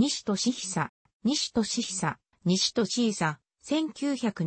西俊久、西俊久、西俊久、1971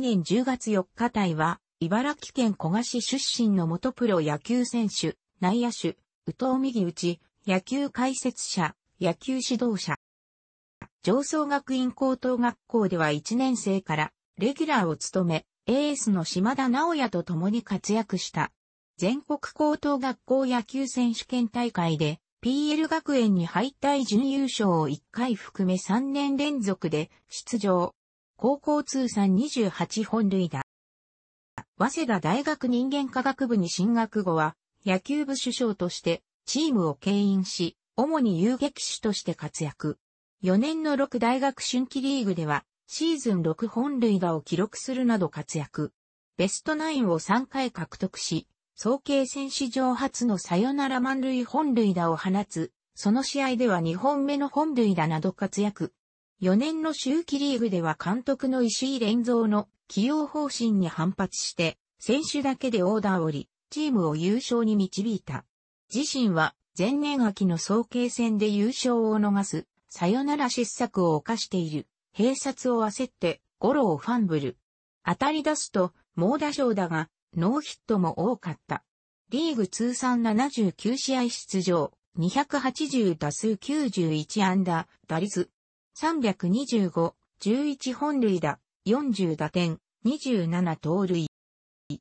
年10月4日隊は、茨城県古河市出身の元プロ野球選手、内野手、宇藤右内、野球解説者、野球指導者。上層学院高等学校では1年生から、レギュラーを務め、エースの島田直也と共に活躍した。全国高等学校野球選手権大会で、PL 学園に敗退準優勝を1回含め3年連続で出場。高校通算28本塁打。早稲田大学人間科学部に進学後は、野球部主将としてチームを牽引し、主に遊撃手として活躍。4年の6大学春季リーグでは、シーズン6本塁打を記録するなど活躍。ベストナインを3回獲得し、総計戦史上初のサヨナラ満塁本塁打を放つ、その試合では2本目の本塁打など活躍。4年の周期リーグでは監督の石井連蔵の起用方針に反発して、選手だけでオーダーをり、チームを優勝に導いた。自身は前年秋の総計戦で優勝を逃す、サヨナラ失策を犯している、閉殺を焦って、ゴロをファンブル。当たり出すと、猛打賞だが、ノーヒットも多かった。リーグ通算79試合出場、280打数91安打、打率325、11本塁打、40打点、27盗塁。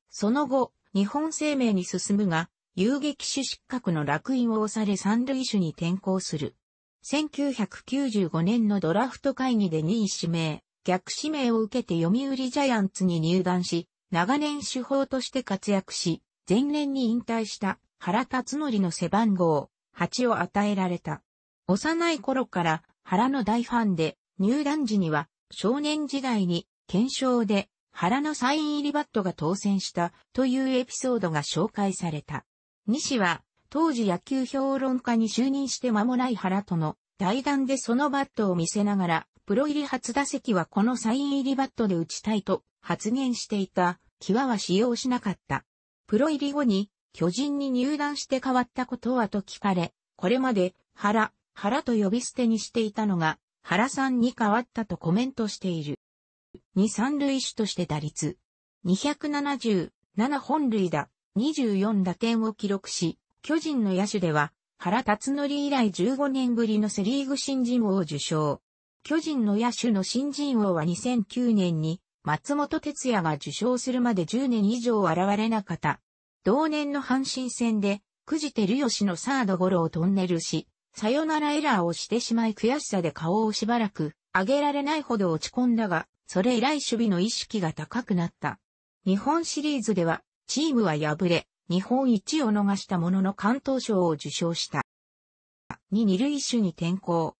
その後、日本生命に進むが、遊撃手失格の落印を押され三塁手に転向する。1995年のドラフト会議で2位指名、逆指名を受けて読売ジャイアンツに入団し、長年主砲として活躍し、前年に引退した原辰則の背番号8を与えられた。幼い頃から原の大ファンで、入団時には少年時代に検証で原のサイン入りバットが当選したというエピソードが紹介された。西は当時野球評論家に就任して間もない原との対談でそのバットを見せながら、プロ入り初打席はこのサイン入りバットで打ちたいと発言していたキワは使用しなかった。プロ入り後に巨人に入団して変わったことはと聞かれ、これまで原、原と呼び捨てにしていたのが原さんに変わったとコメントしている。2、三塁手として打率277本塁打24打点を記録し、巨人の野手では原辰則以来15年ぶりのセリーグ新人王を受賞。巨人の野手の新人王は2009年に松本哲也が受賞するまで10年以上現れなかった。同年の阪神戦で、くじてるよしのサードゴロをトンネルし、さよならエラーをしてしまい悔しさで顔をしばらく上げられないほど落ち込んだが、それ以来守備の意識が高くなった。日本シリーズでは、チームは敗れ、日本一を逃したものの関東賞を受賞した。に二塁手に転向。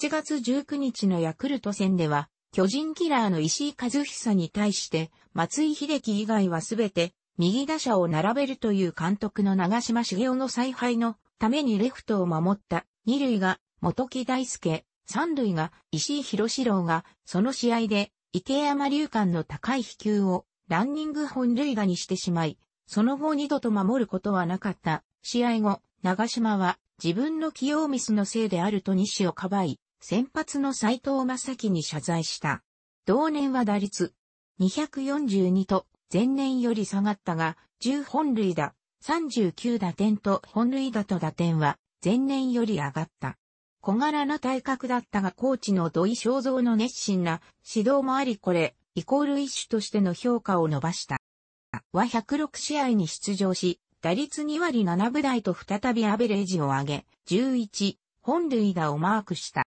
7月19日のヤクルト戦では、巨人キラーの石井和久に対して、松井秀樹以外はすべて、右打者を並べるという監督の長島茂雄の采配のためにレフトを守った二塁が元木大輔、三塁が石井博士郎がその試合で池山流館の高い飛球をランニング本塁打にしてしまい、その後二度と守ることはなかった。試合後、長島は自分の器用ミスのせいであると西をかばい、先発の斎藤正樹に謝罪した。同年は打率242と前年より下がったが、10本塁打、39打点と本塁打と打点は前年より上がった。小柄な体格だったがコーチの土井正造の熱心な指導もありこれ、イコール一種としての評価を伸ばした。は106試合に出場し、打率2割7分台と再びアベレージを上げ、11、本塁打をマークした。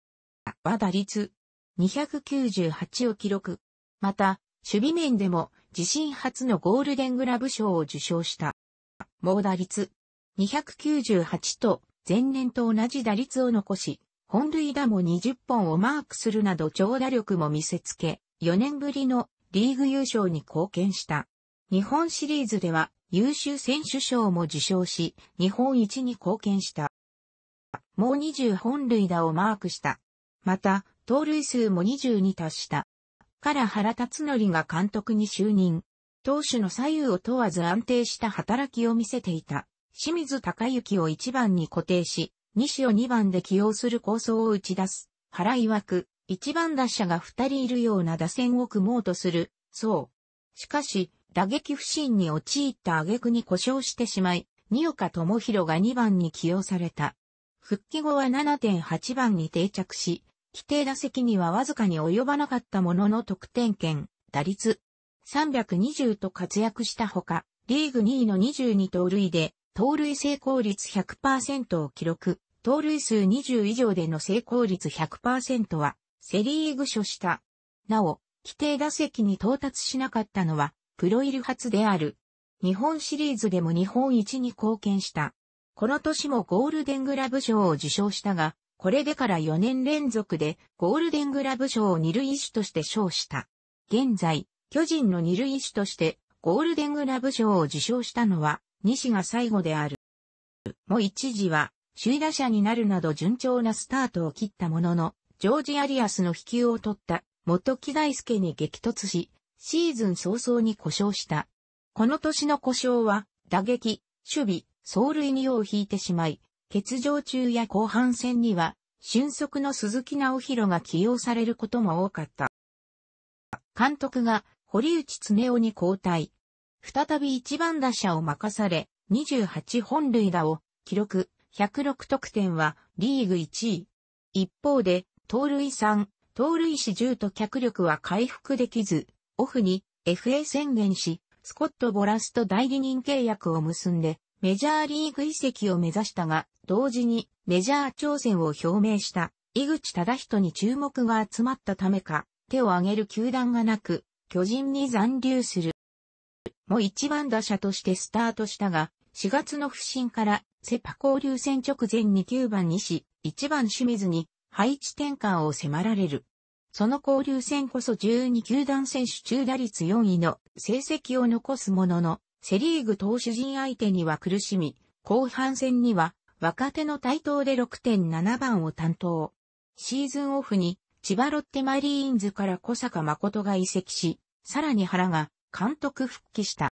は打率298を記録。また、守備面でも自身初のゴールデングラブ賞を受賞した。猛打率298と前年と同じ打率を残し、本塁打も20本をマークするなど長打力も見せつけ、4年ぶりのリーグ優勝に貢献した。日本シリーズでは優秀選手賞も受賞し、日本一に貢献した。もう20本塁打をマークした。また、盗塁数も20に達した。から原辰則が監督に就任。投手の左右を問わず安定した働きを見せていた。清水隆之を1番に固定し、西を2番で起用する構想を打ち出す。原曰く、1番打者が2人いるような打線を組もうとする。そう。しかし、打撃不振に陥った挙句に故障してしまい、二岡智弘が2番に起用された。復帰後は7.8番に定着し、規定打席にはわずかに及ばなかったものの得点圏、打率320と活躍したほか、リーグ2位の22盗塁で、盗塁成功率100%を記録、盗塁数20以上での成功率100%は、セリーグ所した。なお、規定打席に到達しなかったのは、プロ入り初である。日本シリーズでも日本一に貢献した。この年もゴールデングラブ賞を受賞したが、これでから4年連続でゴールデングラブ賞を二塁手として賞した。現在、巨人の二塁手としてゴールデングラブ賞を受賞したのは西が最後である。も一時は首位打者になるなど順調なスタートを切ったものの、ジョージ・アリアスの飛球を取った元木大輔に激突し、シーズン早々に故障した。この年の故障は、打撃、守備、走塁にを引いてしまい、欠場中や後半戦には、俊足の鈴木直弘が起用されることも多かった。監督が堀内恒夫に交代。再び一番打者を任され、28本塁打を記録、106得点はリーグ1位。一方で、盗塁3、盗塁4 10と脚力は回復できず、オフに FA 宣言し、スコット・ボラスと代理人契約を結んで、メジャーリーグ移籍を目指したが、同時にメジャー挑戦を表明した井口忠人に注目が集まったためか、手を挙げる球団がなく、巨人に残留する。も一番打者としてスタートしたが、4月の不振からセパ交流戦直前に9番にし、1番清水に配置転換を迫られる。その交流戦こそ12球団選手中打率4位の成績を残すものの、セリーグ投手陣相手には苦しみ、後半戦には若手の台頭で6.7番を担当。シーズンオフに千葉ロッテマリーンズから小坂誠が移籍し、さらに原が監督復帰した。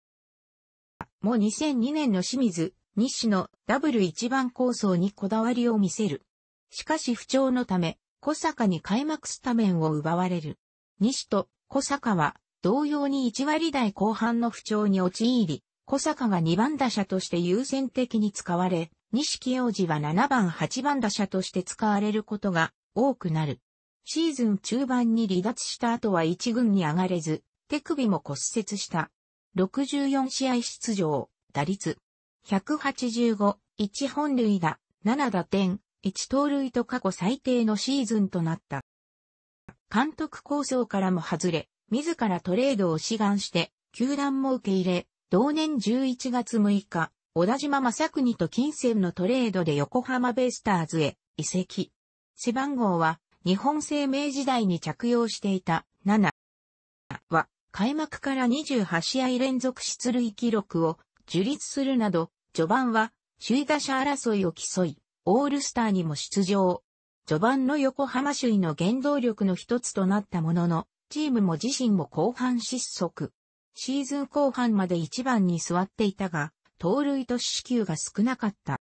も2002年の清水、西のダブル1番構想にこだわりを見せる。しかし不調のため、小坂に開幕スタメンを奪われる。西と小坂は同様に1割台後半の不調に陥り、小坂が2番打者として優先的に使われ、木王子は7番8番打者として使われることが多くなる。シーズン中盤に離脱した後は1軍に上がれず、手首も骨折した。64試合出場、打率。185、1本塁打、7打点、1盗塁と過去最低のシーズンとなった。監督構想からも外れ、自らトレードを志願して、球団も受け入れ、同年11月6日、小田島正国と金銭のトレードで横浜ベイスターズへ移籍。背番号は日本生命時代に着用していた7は開幕から28試合連続出塁記録を樹立するなど、序盤は首位打者争いを競い、オールスターにも出場。序盤の横浜首位の原動力の一つとなったものの、チームも自身も後半失速。シーズン後半まで1番に座っていたが、盗塁と四死球が少なかった。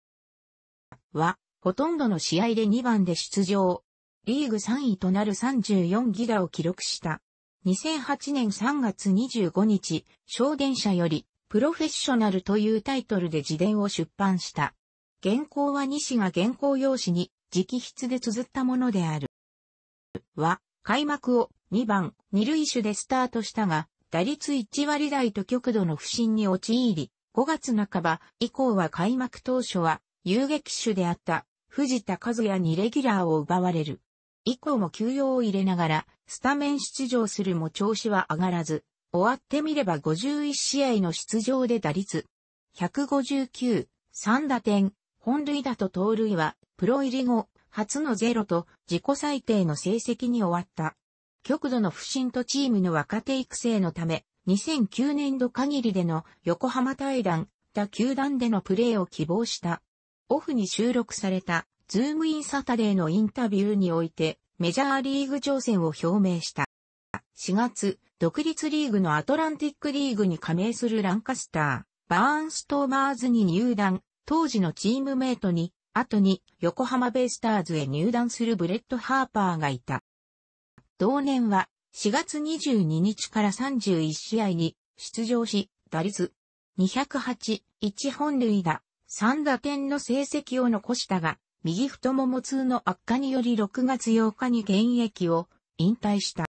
は、ほとんどの試合で2番で出場。リーグ3位となる34ギガを記録した。2008年3月25日、小電車より、プロフェッショナルというタイトルで自伝を出版した。原稿は西が原稿用紙に直筆で綴ったものである。は、開幕を2番、2塁手でスタートしたが、打率1割台と極度の不振に陥り、5月半ば以降は開幕当初は遊撃手であった藤田和也にレギュラーを奪われる。以降も休養を入れながらスタメン出場するも調子は上がらず、終わってみれば51試合の出場で打率159、3打点、本塁打と盗塁はプロ入り後初のゼロと自己最低の成績に終わった。極度の不振とチームの若手育成のため、2009年度限りでの横浜対談、他球団でのプレーを希望した。オフに収録された、ズームインサタデーのインタビューにおいて、メジャーリーグ挑戦を表明した。4月、独立リーグのアトランティックリーグに加盟するランカスター、バーンストーマーズに入団、当時のチームメイトに、後に横浜ベイスターズへ入団するブレッド・ハーパーがいた。同年は4月22日から31試合に出場し、打率208、1本塁打、3打点の成績を残したが、右太もも痛の悪化により6月8日に現役を引退した。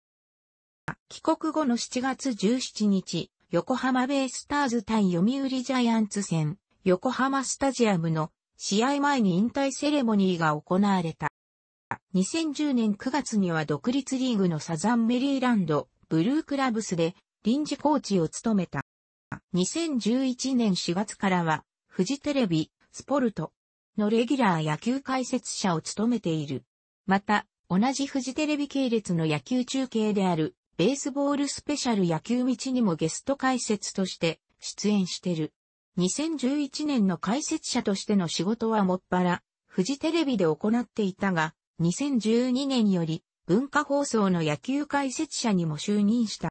帰国後の7月17日、横浜ベイスターズ対読売ジャイアンツ戦、横浜スタジアムの試合前に引退セレモニーが行われた。2010年9月には独立リーグのサザンメリーランド、ブルークラブスで臨時コーチを務めた。2011年4月からは、フジテレビ、スポルトのレギュラー野球解説者を務めている。また、同じフジテレビ系列の野球中継である、ベースボールスペシャル野球道にもゲスト解説として出演してる。2011年の解説者としての仕事はもっぱら、フジテレビで行っていたが、2012年より文化放送の野球解説者にも就任した。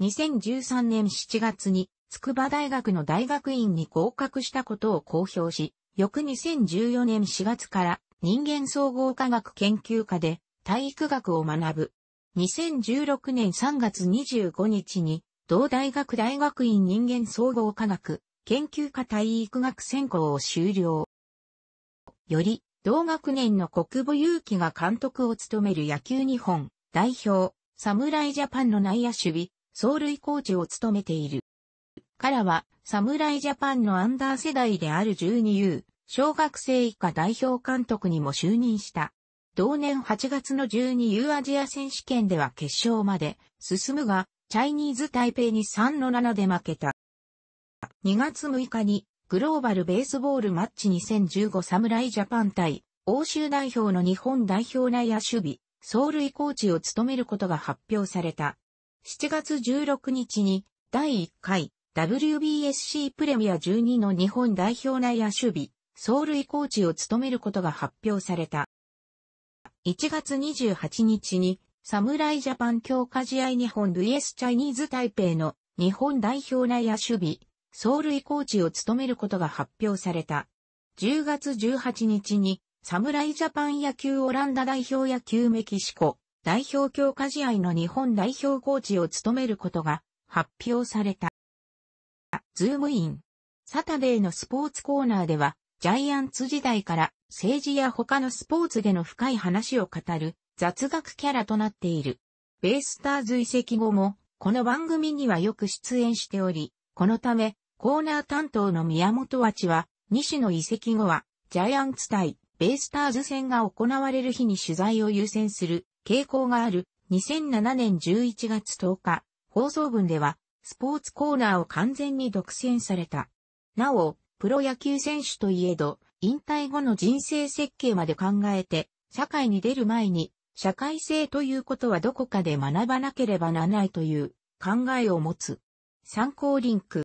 2013年7月に筑波大学の大学院に合格したことを公表し、翌2014年4月から人間総合科学研究科で体育学を学ぶ。2016年3月25日に同大学大学院人間総合科学研究科体育学専攻を修了。より同学年の国母祐気が監督を務める野球日本代表、侍ジャパンの内野守備、走塁コーチを務めている。からは、侍ジャパンのアンダー世代である 12U、小学生以下代表監督にも就任した。同年8月の 12U アジア選手権では決勝まで進むが、チャイニーズ台北に3の7で負けた。2月6日にグローバルベースボールマッチ2015侍ジャパン対欧州代表の日本代表内野守備、走塁コーチを務めることが発表された。7月16日に第1回 WBSC プレミア12の日本代表内野守備、走塁コーチを務めることが発表された。1月28日に侍ジャパン強化試合日本 VS チャイニーズ台北の日本代表内野守備、走塁コーチを務めることが発表された。10月18日に、侍ジャパン野球オランダ代表野球メキシコ代表強化試合の日本代表コーチを務めることが発表された。ズームイン。サタデーのスポーツコーナーでは、ジャイアンツ時代から政治や他のスポーツでの深い話を語る雑学キャラとなっている。ベイスターズ遺跡後も、この番組にはよく出演しており、このため、コーナー担当の宮本和知は、西野移籍後は、ジャイアンツ対ベイスターズ戦が行われる日に取材を優先する傾向がある2007年11月10日、放送分では、スポーツコーナーを完全に独占された。なお、プロ野球選手といえど、引退後の人生設計まで考えて、社会に出る前に、社会性ということはどこかで学ばなければならないという考えを持つ。参考リンク。